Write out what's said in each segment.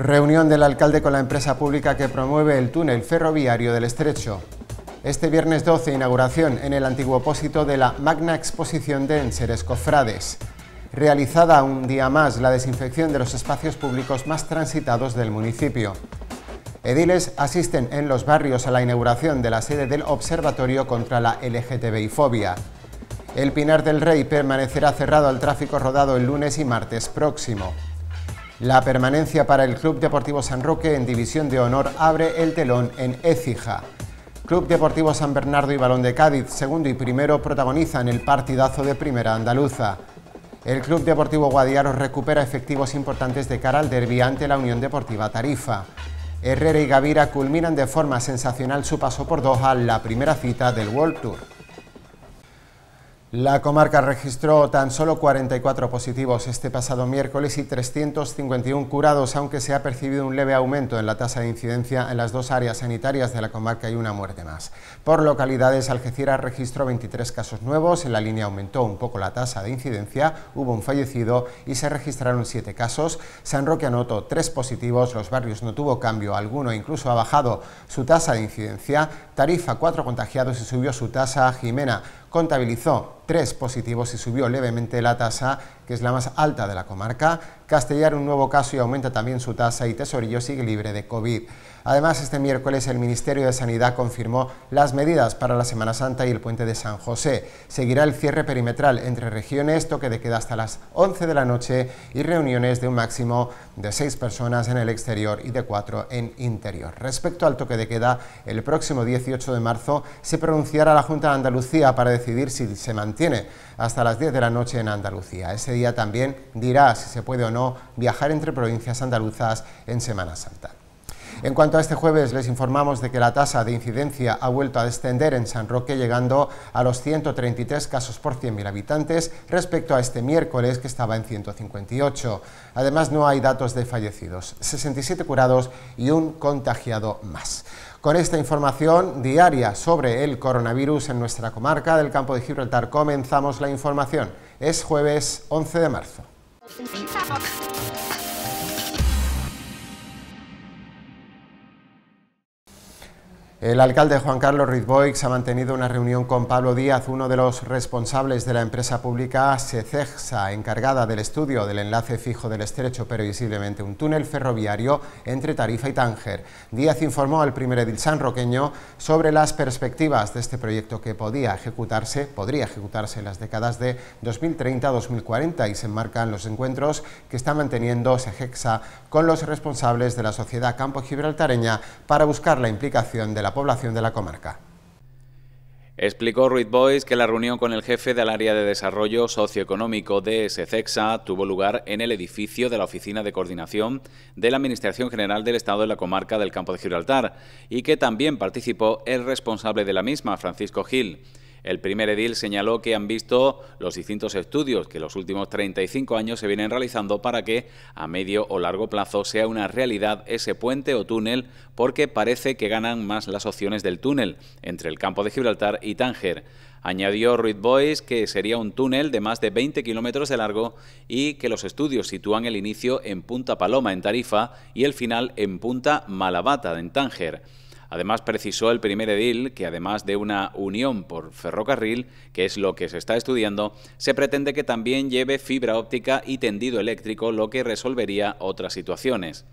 Reunión del alcalde con la empresa pública que promueve el túnel ferroviario del Estrecho. Este viernes 12, inauguración en el antiguo opósito de la magna exposición de Enseres Cofrades. Realizada un día más la desinfección de los espacios públicos más transitados del municipio. Ediles asisten en los barrios a la inauguración de la sede del Observatorio contra la LGTBI-fobia. El Pinar del Rey permanecerá cerrado al tráfico rodado el lunes y martes próximo. La permanencia para el Club Deportivo San Roque en División de Honor abre el telón en Écija. Club Deportivo San Bernardo y Balón de Cádiz, segundo y primero, protagonizan el partidazo de primera andaluza. El Club Deportivo Guadiaro recupera efectivos importantes de cara al derbi ante la Unión Deportiva Tarifa. Herrera y Gavira culminan de forma sensacional su paso por Doha la primera cita del World Tour. La comarca registró tan solo 44 positivos este pasado miércoles y 351 curados, aunque se ha percibido un leve aumento en la tasa de incidencia en las dos áreas sanitarias de la comarca y una muerte más. Por localidades, Algeciras registró 23 casos nuevos, en la línea aumentó un poco la tasa de incidencia, hubo un fallecido y se registraron 7 casos. San Roque anotó 3 positivos, los barrios no tuvo cambio alguno, incluso ha bajado su tasa de incidencia. Tarifa 4 contagiados y subió su tasa. Jimena contabilizó tres positivos y subió levemente la tasa, que es la más alta de la comarca. Castellar un nuevo caso y aumenta también su tasa y Tesorillo sigue libre de COVID. Además, este miércoles el Ministerio de Sanidad confirmó las medidas para la Semana Santa y el puente de San José. Seguirá el cierre perimetral entre regiones, toque de queda hasta las 11 de la noche y reuniones de un máximo de seis personas en el exterior y de cuatro en interior. Respecto al toque de queda, el próximo 18 de marzo se pronunciará la Junta de Andalucía para decidir si se mantiene tiene hasta las 10 de la noche en Andalucía. Ese día también dirá si se puede o no viajar entre provincias andaluzas en Semana Santa. En cuanto a este jueves, les informamos de que la tasa de incidencia ha vuelto a descender en San Roque, llegando a los 133 casos por 100.000 habitantes respecto a este miércoles, que estaba en 158. Además, no hay datos de fallecidos, 67 curados y un contagiado más. Con esta información diaria sobre el coronavirus en nuestra comarca del campo de Gibraltar comenzamos la información. Es jueves 11 de marzo. El alcalde Juan Carlos Boix ha mantenido una reunión con Pablo Díaz, uno de los responsables de la empresa pública Secexa, encargada del estudio del enlace fijo del estrecho, pero visiblemente un túnel ferroviario entre Tarifa y Tánger. Díaz informó al primer edil sanroqueño sobre las perspectivas de este proyecto que podía ejecutarse, podría ejecutarse en las décadas de 2030-2040 y se enmarcan los encuentros que está manteniendo Secexa con los responsables de la sociedad campo gibraltareña para buscar la implicación de la la población de la comarca. Explicó Ruiz Boys que la reunión con el jefe del área de desarrollo socioeconómico de SECEXA tuvo lugar en el edificio de la Oficina de Coordinación de la Administración General del Estado de la comarca del Campo de Gibraltar y que también participó el responsable de la misma, Francisco Gil. El primer edil señaló que han visto los distintos estudios que los últimos 35 años se vienen realizando para que a medio o largo plazo sea una realidad ese puente o túnel porque parece que ganan más las opciones del túnel entre el campo de Gibraltar y Tánger. Añadió Ruiz Boyce que sería un túnel de más de 20 kilómetros de largo y que los estudios sitúan el inicio en Punta Paloma, en Tarifa, y el final en Punta Malabata, en Tánger. Además, precisó el primer edil que, además de una unión por ferrocarril, que es lo que se está estudiando, se pretende que también lleve fibra óptica y tendido eléctrico, lo que resolvería otras situaciones.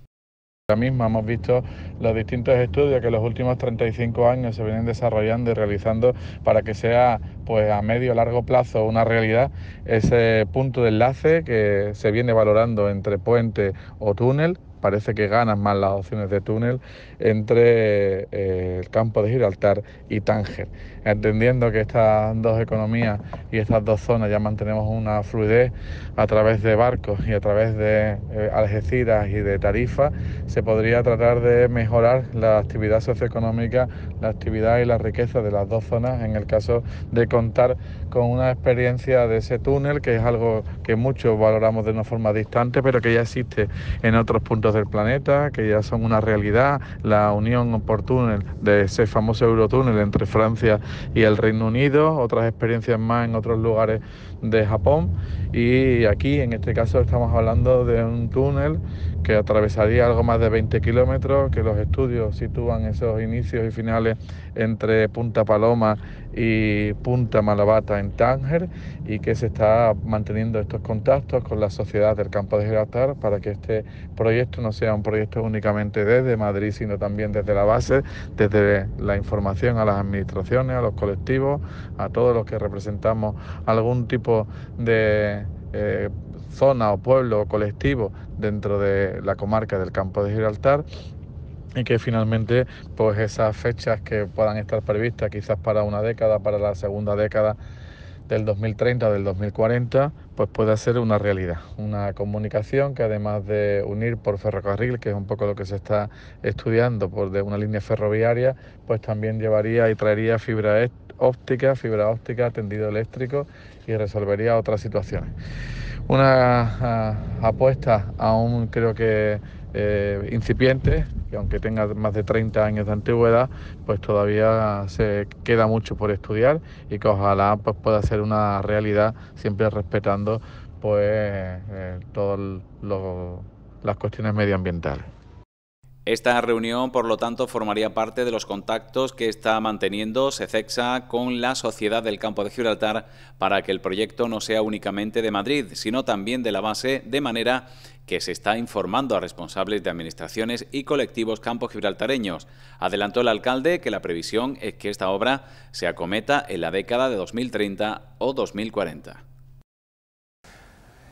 Ahora mismo hemos visto los distintos estudios que los últimos 35 años se vienen desarrollando y realizando para que sea pues a medio o largo plazo una realidad ese punto de enlace que se viene valorando entre puente o túnel parece que ganan más las opciones de túnel entre eh, el campo de Gibraltar y Tánger. Entendiendo que estas dos economías y estas dos zonas ya mantenemos una fluidez a través de barcos y a través de eh, Algeciras y de Tarifa, se podría tratar de mejorar la actividad socioeconómica, la actividad y la riqueza de las dos zonas en el caso de contar con una experiencia de ese túnel, que es algo que muchos valoramos de una forma distante, pero que ya existe en otros puntos del planeta, que ya son una realidad, la unión por túnel de ese famoso Eurotúnel entre Francia y el Reino Unido, otras experiencias más en otros lugares de Japón y aquí en este caso estamos hablando de un túnel que atravesaría algo más de 20 kilómetros, que los estudios sitúan esos inicios y finales entre Punta Paloma y Punta Malabata en Tánger y que se está manteniendo estos contactos con la sociedad del campo de Gibraltar para que este proyecto no sea un proyecto únicamente desde Madrid, sino también desde la base, desde la información a las administraciones, a los colectivos, a todos los que representamos algún tipo de eh, zona o pueblo o colectivo dentro de la comarca del campo de Gibraltar y que finalmente pues esas fechas que puedan estar previstas quizás para una década, para la segunda década del 2030 del 2040, pues puede ser una realidad. Una comunicación que además de unir por ferrocarril, que es un poco lo que se está estudiando, por de una línea ferroviaria, pues también llevaría y traería fibra óptica, fibra óptica, tendido eléctrico y resolvería otras situaciones. Una ah, apuesta aún creo que eh, ...incipiente, incipientes, que aunque tenga más de 30 años de antigüedad, pues todavía se queda mucho por estudiar y que ojalá pues, pueda ser una realidad siempre respetando pues eh, todas las cuestiones medioambientales. Esta reunión, por lo tanto, formaría parte de los contactos que está manteniendo SECEXA con la Sociedad del Campo de Gibraltar para que el proyecto no sea únicamente de Madrid, sino también de la base, de manera que se está informando a responsables de administraciones y colectivos campos gibraltareños. Adelantó el alcalde que la previsión es que esta obra se acometa en la década de 2030 o 2040.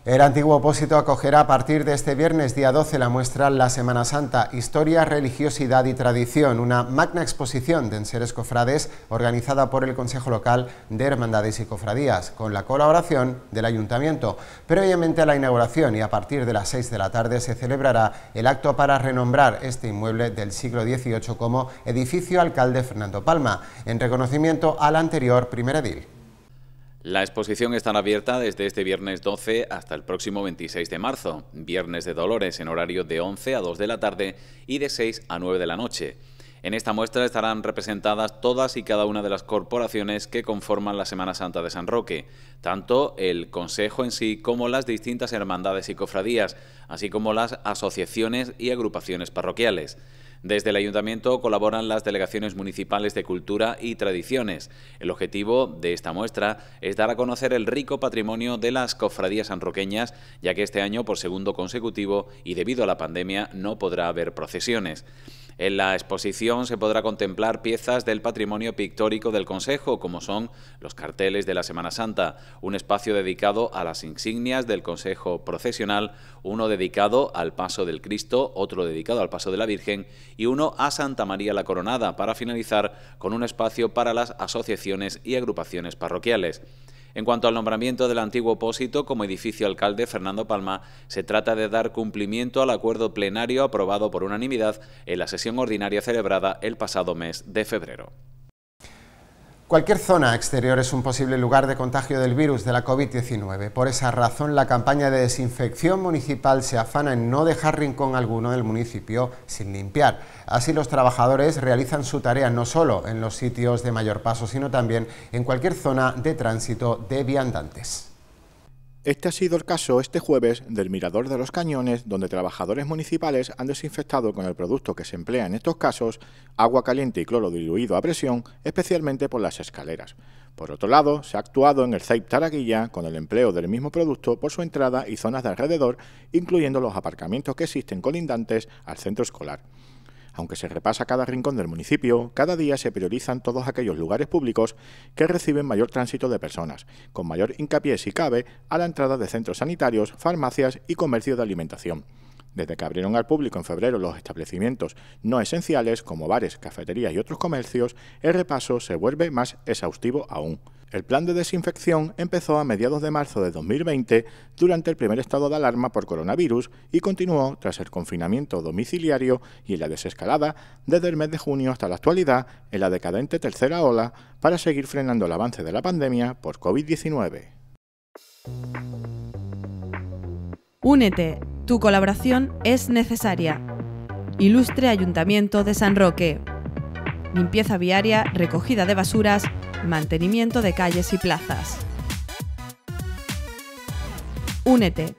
El antiguo opósito acogerá a partir de este viernes día 12 la muestra La Semana Santa, Historia, Religiosidad y Tradición, una magna exposición de enseres cofrades organizada por el Consejo Local de Hermandades y Cofradías, con la colaboración del Ayuntamiento. Previamente a la inauguración y a partir de las 6 de la tarde se celebrará el acto para renombrar este inmueble del siglo XVIII como Edificio Alcalde Fernando Palma, en reconocimiento al anterior primer edil. La exposición estará abierta desde este viernes 12 hasta el próximo 26 de marzo, viernes de Dolores en horario de 11 a 2 de la tarde y de 6 a 9 de la noche. En esta muestra estarán representadas todas y cada una de las corporaciones que conforman la Semana Santa de San Roque, tanto el Consejo en sí como las distintas hermandades y cofradías, así como las asociaciones y agrupaciones parroquiales. Desde el ayuntamiento colaboran las delegaciones municipales de cultura y tradiciones. El objetivo de esta muestra es dar a conocer el rico patrimonio de las cofradías sanroqueñas, ya que este año, por segundo consecutivo y debido a la pandemia, no podrá haber procesiones. En la exposición se podrá contemplar piezas del patrimonio pictórico del Consejo, como son los carteles de la Semana Santa, un espacio dedicado a las insignias del Consejo procesional, uno dedicado al Paso del Cristo, otro dedicado al Paso de la Virgen y uno a Santa María la Coronada, para finalizar con un espacio para las asociaciones y agrupaciones parroquiales. En cuanto al nombramiento del antiguo opósito como edificio alcalde Fernando Palma, se trata de dar cumplimiento al acuerdo plenario aprobado por unanimidad en la sesión ordinaria celebrada el pasado mes de febrero. Cualquier zona exterior es un posible lugar de contagio del virus de la COVID-19. Por esa razón, la campaña de desinfección municipal se afana en no dejar rincón alguno del municipio sin limpiar. Así los trabajadores realizan su tarea no solo en los sitios de mayor paso, sino también en cualquier zona de tránsito de viandantes. Este ha sido el caso este jueves del Mirador de los Cañones, donde trabajadores municipales han desinfectado con el producto que se emplea en estos casos agua caliente y cloro diluido a presión, especialmente por las escaleras. Por otro lado, se ha actuado en el CEIP Taraguilla con el empleo del mismo producto por su entrada y zonas de alrededor, incluyendo los aparcamientos que existen colindantes al centro escolar. Aunque se repasa cada rincón del municipio, cada día se priorizan todos aquellos lugares públicos que reciben mayor tránsito de personas, con mayor hincapié si cabe a la entrada de centros sanitarios, farmacias y comercio de alimentación. Desde que abrieron al público en febrero los establecimientos no esenciales como bares, cafeterías y otros comercios, el repaso se vuelve más exhaustivo aún. El plan de desinfección empezó a mediados de marzo de 2020 durante el primer estado de alarma por coronavirus y continuó tras el confinamiento domiciliario y la desescalada desde el mes de junio hasta la actualidad en la decadente tercera ola para seguir frenando el avance de la pandemia por COVID-19. Únete tu colaboración es necesaria. Ilustre Ayuntamiento de San Roque. Limpieza viaria, recogida de basuras, mantenimiento de calles y plazas. Únete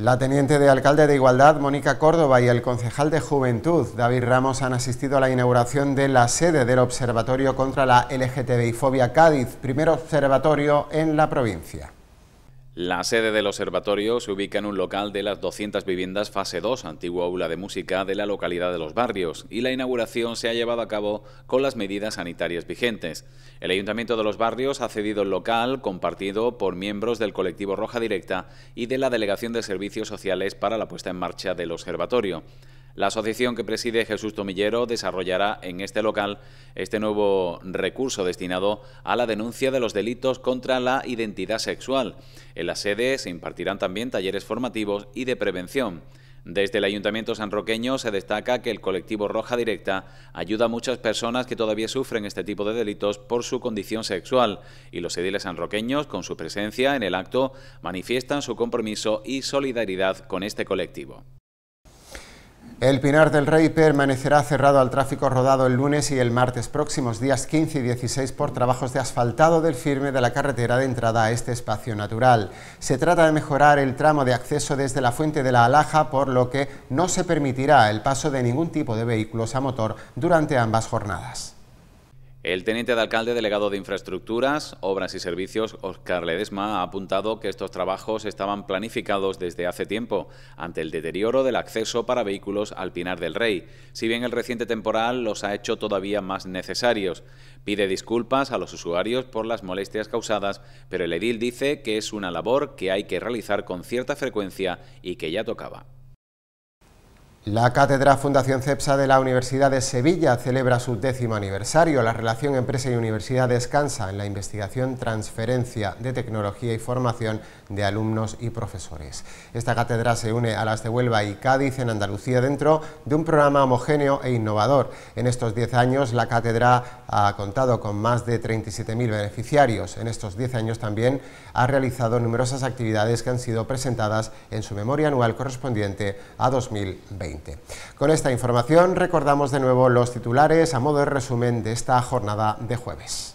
La teniente de alcalde de Igualdad, Mónica Córdoba, y el concejal de Juventud, David Ramos, han asistido a la inauguración de la sede del Observatorio contra la lgtbi Cádiz, primer observatorio en la provincia. La sede del observatorio se ubica en un local de las 200 viviendas fase 2, antigua aula de música de la localidad de Los Barrios, y la inauguración se ha llevado a cabo con las medidas sanitarias vigentes. El Ayuntamiento de Los Barrios ha cedido el local compartido por miembros del colectivo Roja Directa y de la Delegación de Servicios Sociales para la puesta en marcha del observatorio. La asociación que preside Jesús Tomillero desarrollará en este local este nuevo recurso destinado a la denuncia de los delitos contra la identidad sexual. En la sede se impartirán también talleres formativos y de prevención. Desde el Ayuntamiento sanroqueño se destaca que el colectivo Roja Directa ayuda a muchas personas que todavía sufren este tipo de delitos por su condición sexual y los ediles sanroqueños, con su presencia en el acto, manifiestan su compromiso y solidaridad con este colectivo. El Pinar del Rey permanecerá cerrado al tráfico rodado el lunes y el martes próximos días 15 y 16 por trabajos de asfaltado del firme de la carretera de entrada a este espacio natural. Se trata de mejorar el tramo de acceso desde la Fuente de la Alhaja, por lo que no se permitirá el paso de ningún tipo de vehículos a motor durante ambas jornadas. El teniente de alcalde delegado de Infraestructuras, Obras y Servicios, Oscar Ledesma, ha apuntado que estos trabajos estaban planificados desde hace tiempo, ante el deterioro del acceso para vehículos al Pinar del Rey, si bien el reciente temporal los ha hecho todavía más necesarios. Pide disculpas a los usuarios por las molestias causadas, pero el edil dice que es una labor que hay que realizar con cierta frecuencia y que ya tocaba. La Cátedra Fundación CEPSA de la Universidad de Sevilla celebra su décimo aniversario. La relación empresa y universidad descansa en la investigación, transferencia de tecnología y formación de alumnos y profesores. Esta cátedra se une a las de Huelva y Cádiz en Andalucía dentro de un programa homogéneo e innovador. En estos 10 años la cátedra ha contado con más de 37.000 beneficiarios. En estos 10 años también ha realizado numerosas actividades que han sido presentadas en su memoria anual correspondiente a 2020. Con esta información recordamos de nuevo los titulares a modo de resumen de esta jornada de jueves.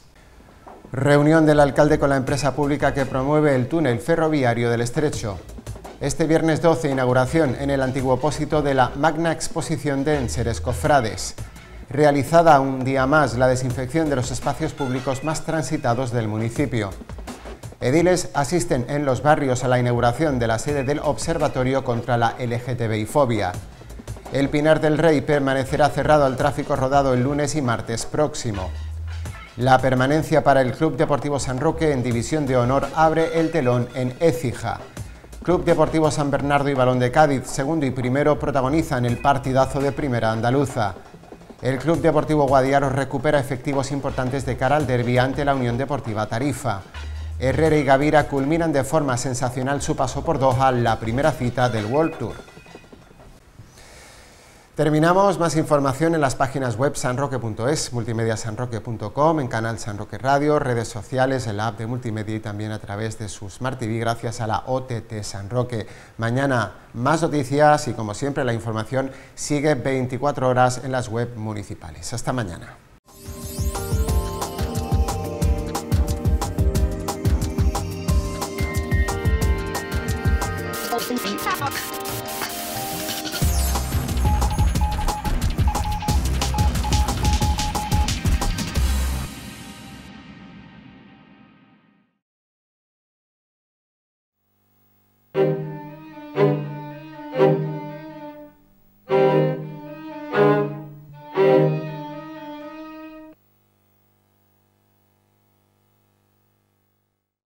Reunión del alcalde con la empresa pública que promueve el túnel ferroviario del Estrecho. Este viernes 12, inauguración en el antiguo pósito de la Magna Exposición de Enseres Cofrades. Realizada un día más la desinfección de los espacios públicos más transitados del municipio. Ediles asisten en los barrios a la inauguración de la sede del Observatorio contra la LGTBI-fobia. El Pinar del Rey permanecerá cerrado al tráfico rodado el lunes y martes próximo. La permanencia para el Club Deportivo San Roque en División de Honor abre el telón en Écija. Club Deportivo San Bernardo y Balón de Cádiz, segundo y primero, protagonizan el partidazo de primera andaluza. El Club Deportivo Guadiaro recupera efectivos importantes de cara al derbi ante la Unión Deportiva Tarifa. Herrera y Gavira culminan de forma sensacional su paso por Doha la primera cita del World Tour. Terminamos más información en las páginas web sanroque.es, multimediasanroque.com, en canal Sanroque Radio, redes sociales, en la app de multimedia y también a través de su Smart TV gracias a la OTT San Roque. Mañana más noticias y como siempre la información sigue 24 horas en las web municipales. Hasta mañana.